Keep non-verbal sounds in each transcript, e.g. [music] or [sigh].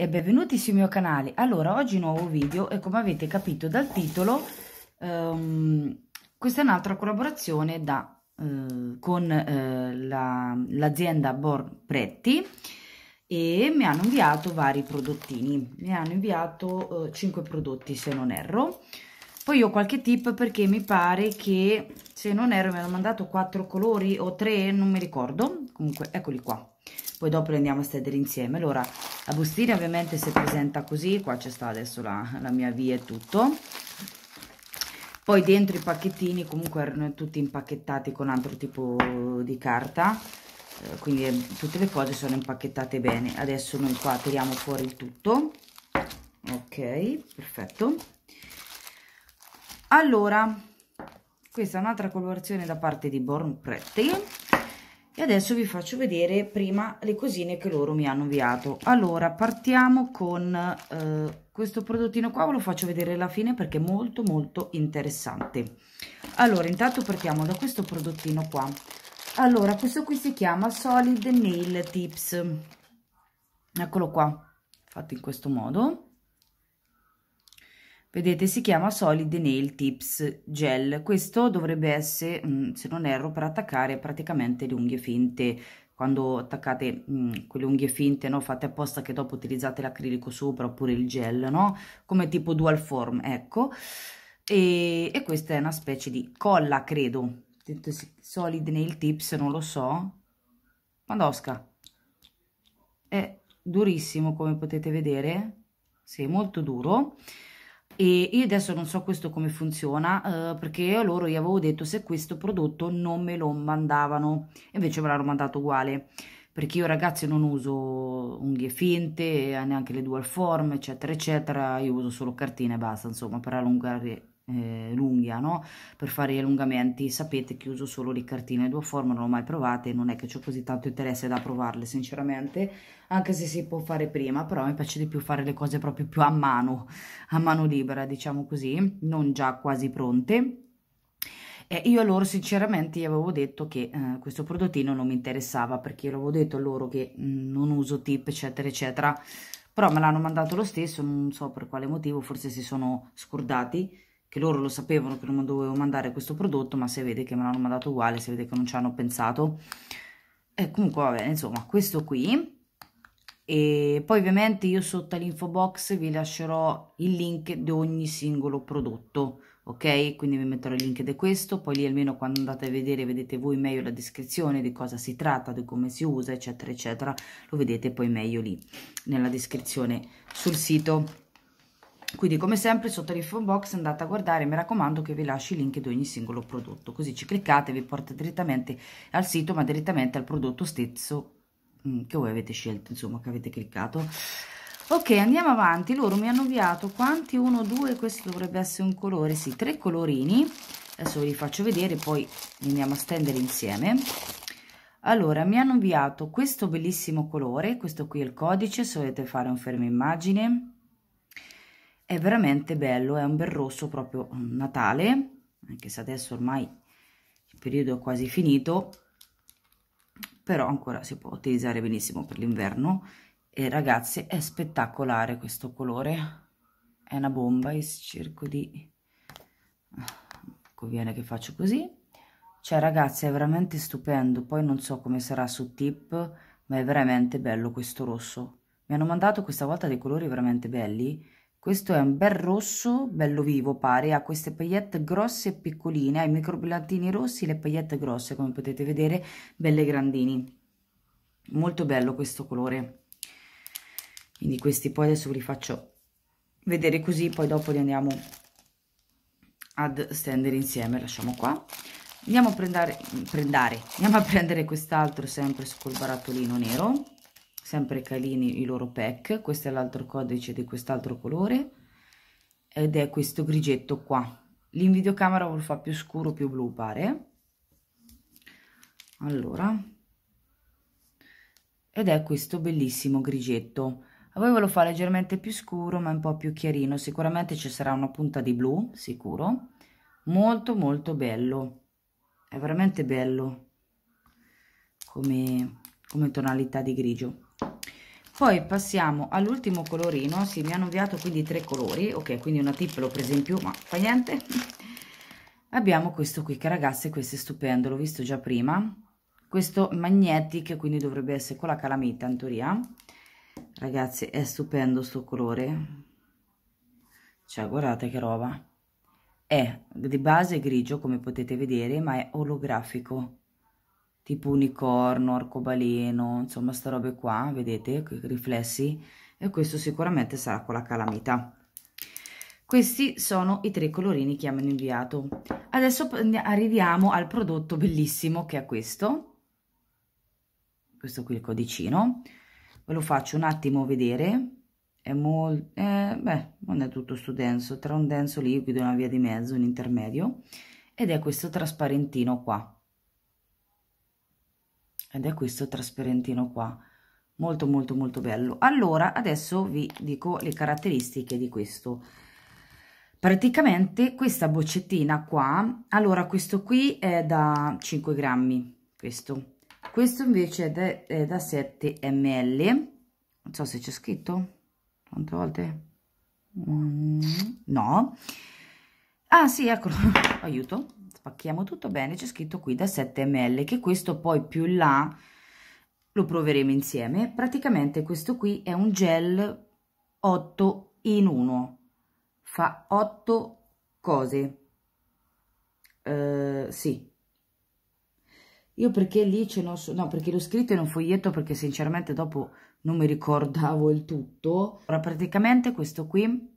e benvenuti sul mio canale allora oggi nuovo video e come avete capito dal titolo ehm, questa è un'altra collaborazione da, eh, con eh, l'azienda la, Born Pretti e mi hanno inviato vari prodottini mi hanno inviato eh, 5 prodotti se non erro poi ho qualche tip perché mi pare che se non erro mi hanno mandato 4 colori o 3 non mi ricordo comunque eccoli qua poi dopo le andiamo a stendere insieme allora la bustina ovviamente si presenta così qua c'è sta adesso la, la mia via e tutto poi dentro i pacchettini comunque erano tutti impacchettati con altro tipo di carta eh, quindi tutte le cose sono impacchettate bene adesso noi qua tiriamo fuori il tutto ok perfetto allora questa è un'altra colorazione da parte di Born Pretty e adesso vi faccio vedere prima le cosine che loro mi hanno inviato allora partiamo con eh, questo prodottino qua ve lo faccio vedere alla fine perché è molto molto interessante allora intanto partiamo da questo prodottino qua allora questo qui si chiama solid nail tips eccolo qua fatto in questo modo Vedete, si chiama Solid Nail Tips Gel. Questo dovrebbe essere, mm, se non erro, per attaccare praticamente le unghie finte. Quando attaccate mh, mm, quelle unghie finte, no? fate apposta che dopo utilizzate l'acrilico sopra oppure il gel, no? Come tipo dual form, ecco. E, e questa è una specie di colla, credo. Solid Nail Tips, non lo so. Mandosca. È durissimo, come potete vedere. Sì, molto duro e io adesso non so questo come funziona eh, perché loro gli avevo detto se questo prodotto non me lo mandavano invece me l'hanno mandato uguale perché io ragazzi non uso unghie finte eh, neanche le dual form eccetera eccetera io uso solo cartine e basta insomma per allungare eh, l'unghia no? per fare gli allungamenti sapete che uso solo le cartine due forme non l'ho mai provate non è che ho così tanto interesse da provarle sinceramente anche se si può fare prima però mi piace di più fare le cose proprio più a mano a mano libera diciamo così non già quasi pronte e io loro sinceramente gli avevo detto che eh, questo prodottino non mi interessava perché io avevo detto loro che mh, mm, non uso tip eccetera eccetera però me l'hanno mandato lo stesso non so per quale motivo forse si sono scordati che loro lo sapevano che non dovevo mandare questo prodotto, ma se vede che me l'hanno mandato uguale, se vede che non ci hanno pensato. E comunque va bene, insomma, questo qui. E poi ovviamente io sotto all'info box vi lascerò il link di ogni singolo prodotto, ok? Quindi vi metterò il link di questo, poi lì almeno quando andate a vedere vedete voi meglio la descrizione di cosa si tratta, di come si usa, eccetera, eccetera. Lo vedete poi meglio lì nella descrizione sul sito quindi come sempre sotto l'info box andate a guardare mi raccomando che vi lascio i link di ogni singolo prodotto così ci cliccate vi porta direttamente al sito ma direttamente al prodotto stesso mm, che voi avete scelto insomma che avete cliccato ok andiamo avanti loro mi hanno inviato quanti 1 2 questo dovrebbe essere un colore sì tre colorini adesso vi faccio vedere poi li andiamo a stendere insieme allora mi hanno inviato questo bellissimo colore questo qui è il codice se volete fare un fermo immagine è veramente bello, è un bel rosso proprio mm, natale, anche se adesso ormai il periodo è quasi finito, però ancora si può utilizzare benissimo per l'inverno e ragazzi è spettacolare questo colore, è una bomba, io cerco di... Ah, conviene che faccio così, cioè ragazzi è veramente stupendo, poi non so come sarà su tip, ma è veramente bello questo rosso, mi hanno mandato questa volta dei colori veramente belli, questo è un bel rosso, bello vivo pare, ha queste pagliette grosse e piccoline, ha i microbrillantini rossi, le pagliette grosse come potete vedere, belle grandini. Molto bello questo colore. Quindi questi poi adesso ve li faccio vedere così, poi dopo li andiamo ad stendere insieme, lasciamo qua. Andiamo a prendere, prendere, andiamo a prendere quest'altro sempre col barattolino nero sempre calini i loro pack questo è l'altro codice di quest'altro colore ed è questo grigetto qua l'in videocamera lo fa più scuro più blu pare allora ed è questo bellissimo grigetto a voi ve lo fa leggermente più scuro ma un po' più chiarino sicuramente ci sarà una punta di blu sicuro molto molto bello è veramente bello come, come tonalità di grigio poi passiamo all'ultimo colorino sì mi hanno inviato quindi tre colori ok quindi una tip l'ho presa in più ma fa niente [laughs] abbiamo questo qui che ragazze questo è stupendo l'ho visto già prima questo magnetic quindi dovrebbe essere con la calamita in teoria ragazzi è stupendo sto colore cioè guardate che roba è di base grigio come potete vedere ma è olografico tipo unicorno, arcobaleno, insomma sta roba qua, vedete, i riflessi, e questo sicuramente sarà con la calamita. Questi sono i tre colorini che hanno inviato. Adesso arriviamo al prodotto bellissimo che è questo, questo qui il codicino, ve lo faccio un attimo vedere, è molto, eh, beh, non è tutto sto denso, tra un denso liquido e una via di mezzo, un intermedio, ed è questo trasparentino qua ed è questo trasparentino qua molto molto molto bello allora adesso vi dico le caratteristiche di questo praticamente questa boccettina qua allora questo qui è da 5 grammi questo questo invece è da, è da 7 ml non so se c'è scritto quante volte mm. no ah sì eccolo [laughs] aiuto spacchiamo tutto bene c'è scritto qui da 7 ml che questo poi più in là lo proveremo insieme praticamente questo qui è un gel 8 in 1 fa 8 cose uh, sì io perché lì ce l'ho no perché l'ho scritto in un foglietto perché sinceramente dopo non mi ricordavo il tutto ora praticamente questo qui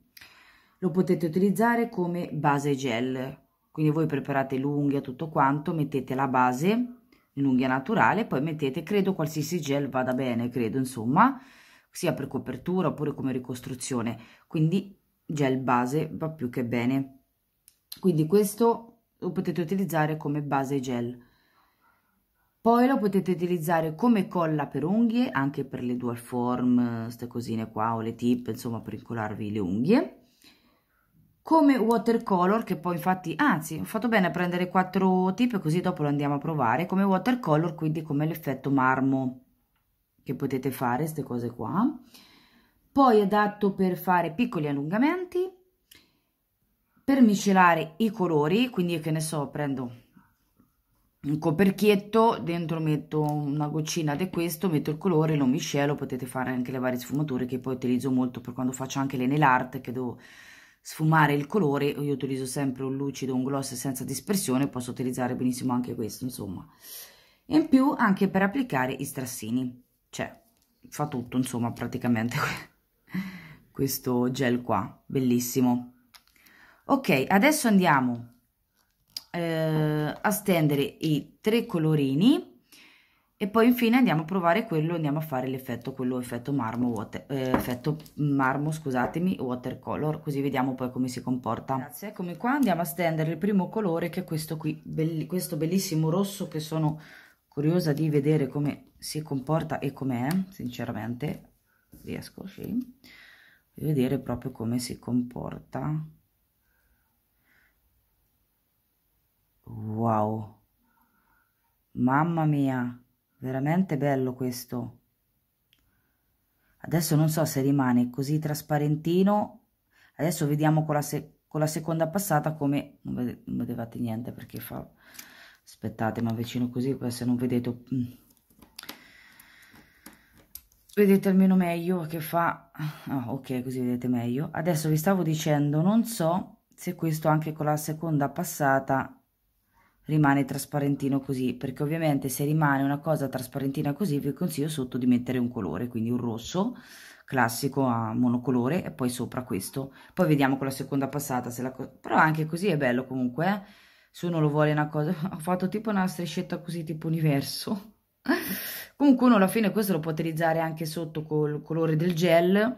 lo potete utilizzare come base gel quindi voi preparate l'unghia tutto quanto mettete la base l'unghia naturale poi mettete credo qualsiasi gel vada bene credo insomma sia per copertura oppure come ricostruzione quindi gel base va più che bene quindi questo lo potete utilizzare come base gel poi lo potete utilizzare come colla per unghie anche per le dual form queste cosine qua o le tip insomma per incolarvi le unghie come watercolor che poi infatti anzi ho fatto bene a prendere quattro tipi così dopo lo andiamo a provare come watercolor quindi come l'effetto marmo che potete fare queste cose qua poi adatto per fare piccoli allungamenti per miscelare i colori quindi io che ne so prendo un coperchietto dentro metto una goccina di questo metto il colore lo miscelo potete fare anche le varie sfumature che poi utilizzo molto per quando faccio anche le nail art che devo sfumare il colore io utilizzo sempre un lucido un gloss senza dispersione posso utilizzare benissimo anche questo insomma e in più anche per applicare i strassini cioè fa tutto insomma praticamente [laughs] questo gel qua bellissimo ok adesso andiamo eh, a stendere i tre colorini e poi infine andiamo a provare quello andiamo a fare l'effetto quello effetto marmo water, eh, effetto marmo scusatemi watercolor così vediamo poi come si comporta Grazie, eccomi qua andiamo a stendere il primo colore che è questo qui belli, questo bellissimo rosso che sono curiosa di vedere come si comporta e com'è sinceramente riesco sì Voglio vedere proprio come si comporta wow mamma mia Veramente bello questo. Adesso non so se rimane così trasparentino. Adesso vediamo con la, con la seconda passata come... Non, vede non, vedevate niente perché fa... Aspettate, ma avvicino così se non vedete... Mm. Vedete almeno meglio che fa... Ah, ok, così vedete meglio. Adesso vi stavo dicendo, non so se questo anche con la seconda passata rimane trasparentino così perché ovviamente se rimane una cosa trasparentina così vi consiglio sotto di mettere un colore quindi un rosso classico a monocolore e poi sopra questo poi vediamo con la seconda passata se la però anche così è bello comunque eh. se uno lo vuole una cosa [laughs] ho fatto tipo una striscetta così tipo universo [laughs] comunque uno alla fine questo lo può utilizzare anche sotto col colore del gel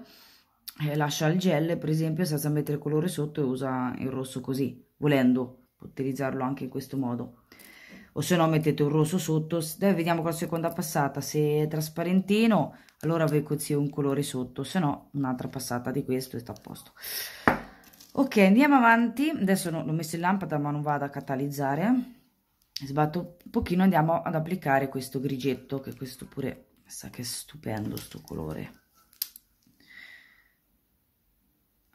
eh, lascia il gel per esempio senza mettere il colore sotto e usa il rosso così volendo utilizzarlo anche in questo modo o se no mettete un rosso sotto Dai, vediamo con la seconda passata se è trasparentino allora vi consiglio un colore sotto se no un'altra passata di questo e sta a posto ok andiamo avanti adesso l'ho messo in lampada ma non vado a catalizzare sbatto un pochino andiamo ad applicare questo grigetto che questo pure sa che è stupendo sto colore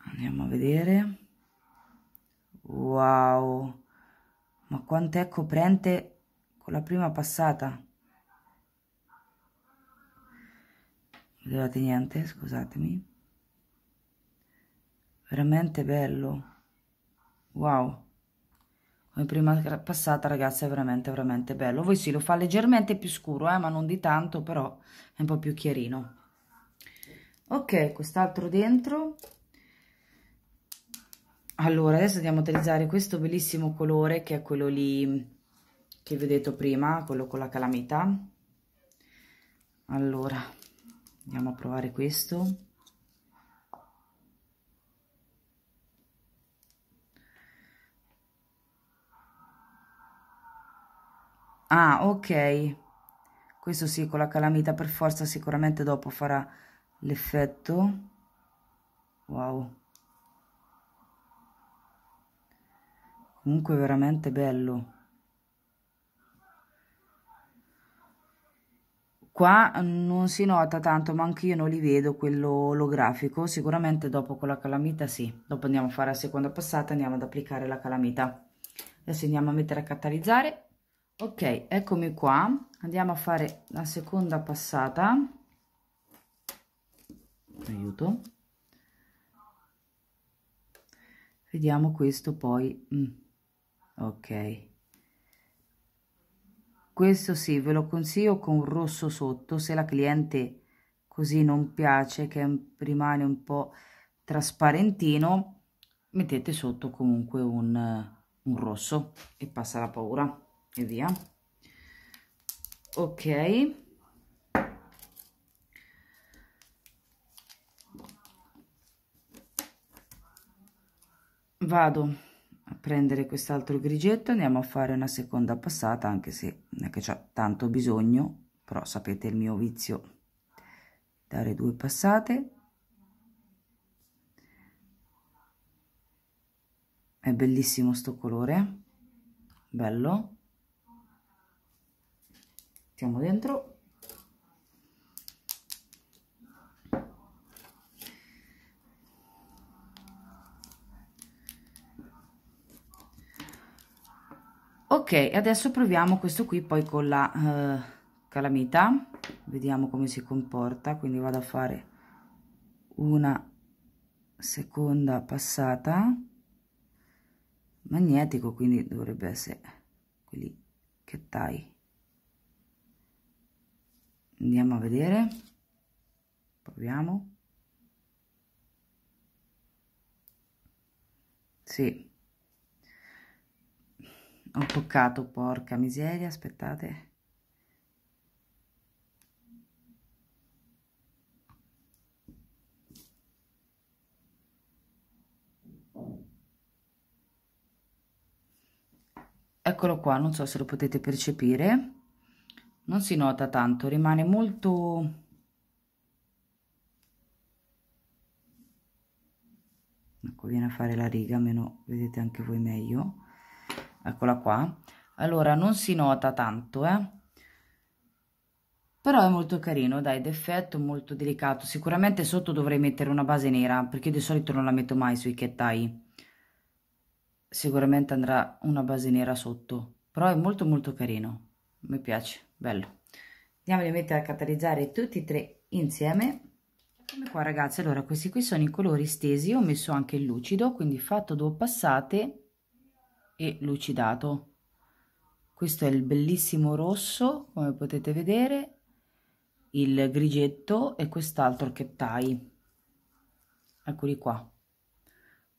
andiamo a vedere Wow, ma quanto è coprente con la prima passata. Vedevate niente, scusatemi. Veramente bello. Wow. Come prima passata, ragazzi, è veramente, veramente bello. Voi sì, lo fa leggermente più scuro, eh, ma non di tanto, però è un po' più chiarino. Ok, quest'altro dentro. Allora, adesso andiamo a utilizzare questo bellissimo colore che è quello lì che vi ho detto prima, quello con la calamità. Allora, andiamo a provare questo. Ah, ok. Questo sì, con la calamita per forza sicuramente dopo farà l'effetto. Wow. comunque veramente bello qua non si nota tanto ma anche io non li vedo quello olografico sicuramente dopo con la calamita sì dopo andiamo a fare la seconda passata andiamo ad applicare la calamita adesso andiamo a mettere a catalizzare ok eccomi qua andiamo a fare la seconda passata aiuto vediamo questo poi mm ok questo sì ve lo consiglio con un rosso sotto se la cliente così non piace che rimane un po trasparentino mettete sotto comunque un, un rosso e passa la paura e via ok vado prendere quest'altro grigetto andiamo a fare una seconda passata anche se non è che c'è tanto bisogno però sapete il mio vizio dare due passate è bellissimo sto colore eh. bello mettiamo dentro ok adesso proviamo questo qui poi con la eh, calamita vediamo come si comporta quindi vado a fare una seconda passata magnetico quindi dovrebbe essere quelli che tai andiamo a vedere proviamo sì ho toccato porca miseria aspettate eccolo qua non so se lo potete percepire non si nota tanto rimane molto ecco viene a fare la riga almeno vedete anche voi meglio eccola qua allora non si nota tanto eh però è molto carino dai d'effetto molto delicato sicuramente sotto dovrei mettere una base nera perché di solito non la metto mai sui chetai sicuramente andrà una base nera sotto però è molto molto carino mi piace bello andiamo a mettere a catalizzare tutti e tre insieme come qua ragazzi allora questi qui sono i colori stesi ho messo anche il lucido quindi fatto due passate e lucidato. Questo è il bellissimo rosso, come potete vedere, il grigetto e quest'altro che tai. Eccoli qua.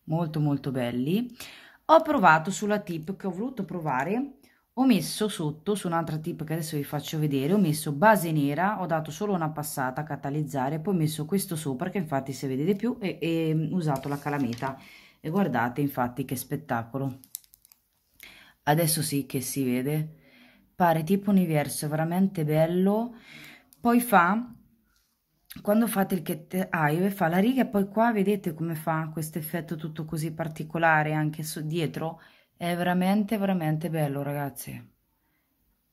Molto molto belli. Ho provato sulla tip che ho voluto provare, ho messo sotto, su un'altra tip che adesso vi faccio vedere, ho messo base nera, ho dato solo una passata a catalizzare, poi ho messo questo sopra che infatti se vedete più e, e usato la calameta. E guardate infatti che spettacolo adesso sì che si vede, pare tipo universo veramente bello, poi fa, quando fate il cat eye, fa la riga e poi qua vedete come fa questo effetto tutto così particolare anche su, dietro, è veramente veramente bello ragazzi,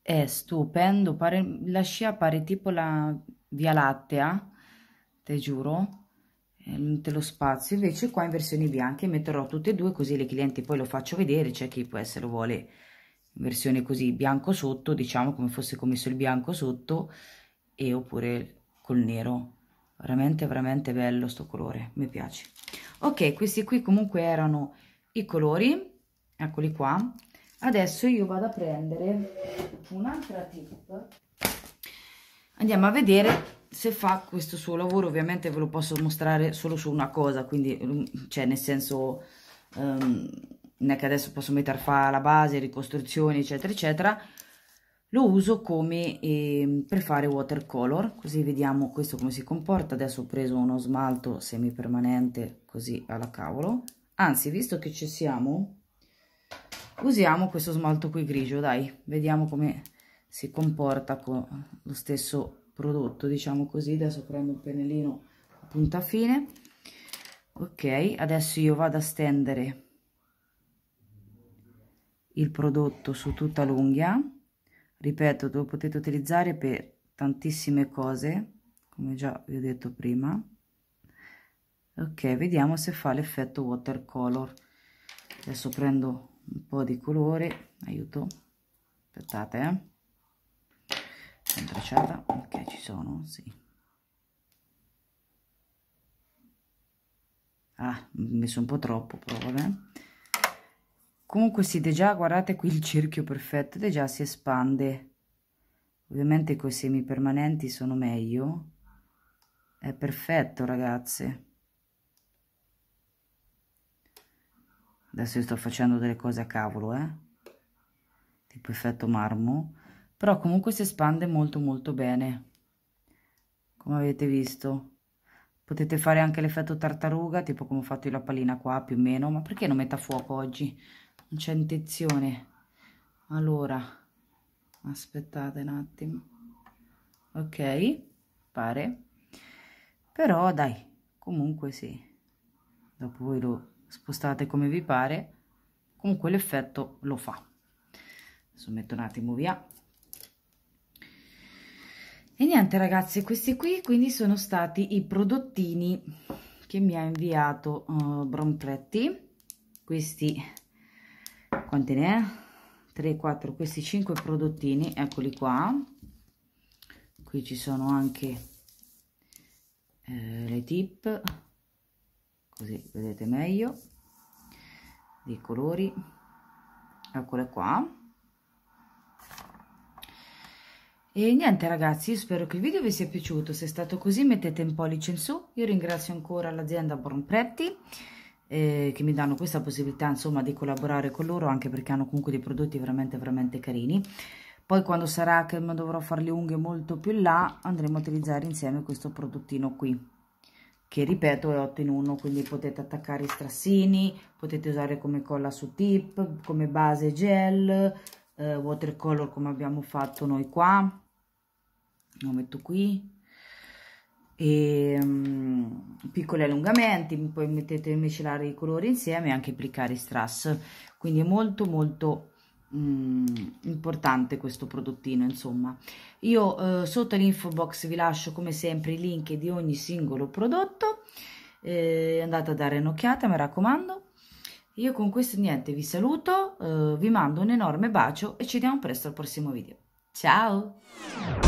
è stupendo, pare, la scia pare tipo la Via Lattea, te giuro, Ehm, lo spazio invece qua in versioni bianche metterò tutte e due così le clienti poi lo faccio vedere c'è chi può essere lo vuole in versione così bianco sotto diciamo come fosse commesso il bianco sotto e oppure col nero veramente veramente bello sto colore mi piace ok questi qui comunque erano i colori eccoli qua adesso io vado a prendere un'altra tip andiamo a vedere se fa questo suo lavoro ovviamente ve lo posso mostrare solo su una cosa quindi mm, cioè nel senso um, non è che adesso posso mettere fa la base ricostruzioni eccetera eccetera lo uso come eh, per fare watercolor così vediamo questo come si comporta adesso ho preso uno smalto semipermanente così alla cavolo anzi visto che ci siamo usiamo questo smalto qui grigio dai vediamo come si comporta con lo stesso prodotto, diciamo così. Adesso prendo un pennellino a punta fine. Ok, adesso io vado a stendere il prodotto su tutta l'unghia. Ripeto, lo potete utilizzare per tantissime cose, come già vi ho detto prima. Ok, vediamo se fa l'effetto watercolor. Adesso prendo un po' di colore, aiuto, aspettate eh intrecciata ok ci sono sì ah messo un po troppo però vabbè comunque siete già guardate qui il cerchio perfetto ed già si espande ovviamente con i semi permanenti sono meglio è perfetto ragazze adesso io sto facendo delle cose a cavolo eh tipo effetto marmo però comunque si espande molto molto bene come avete visto potete fare anche l'effetto tartaruga tipo come ho fatto io la pallina qua più o meno ma perché non metta fuoco oggi non c'è intenzione allora aspettate un attimo ok pare però dai comunque sì dopo voi lo spostate come vi pare comunque l'effetto lo fa adesso metto un attimo via e niente ragazzi, questi qui quindi sono stati i prodottini che mi ha inviato uh, eh, Bronfletti. Questi, quanti ne è? 3, 4, questi 5 prodottini, eccoli qua. Qui ci sono anche eh, le tip, così vedete meglio, dei colori, eccole qua E niente ragazzi, io spero che il video vi sia piaciuto, se è stato così mettete un pollice in su, io ringrazio ancora l'azienda Bronpretti eh, che mi danno questa possibilità insomma di collaborare con loro anche perché hanno comunque dei prodotti veramente veramente carini. Poi quando sarà che dovrò fare le unghie molto più in là andremo a utilizzare insieme questo prodottino qui che ripeto è 8 in 1 quindi potete attaccare i strassini, potete usare come colla su tip, come base gel, eh, watercolor come abbiamo fatto noi qua lo metto qui e um, piccoli allungamenti poi mettete miscelare i colori insieme e anche applicare i strass quindi è molto molto mm, importante questo prodottino insomma io eh, sotto l'info box vi lascio come sempre i link di ogni singolo prodotto eh, andate a dare un'occhiata mi raccomando io con questo niente vi saluto eh, vi mando un enorme bacio e ci vediamo presto al prossimo video ciao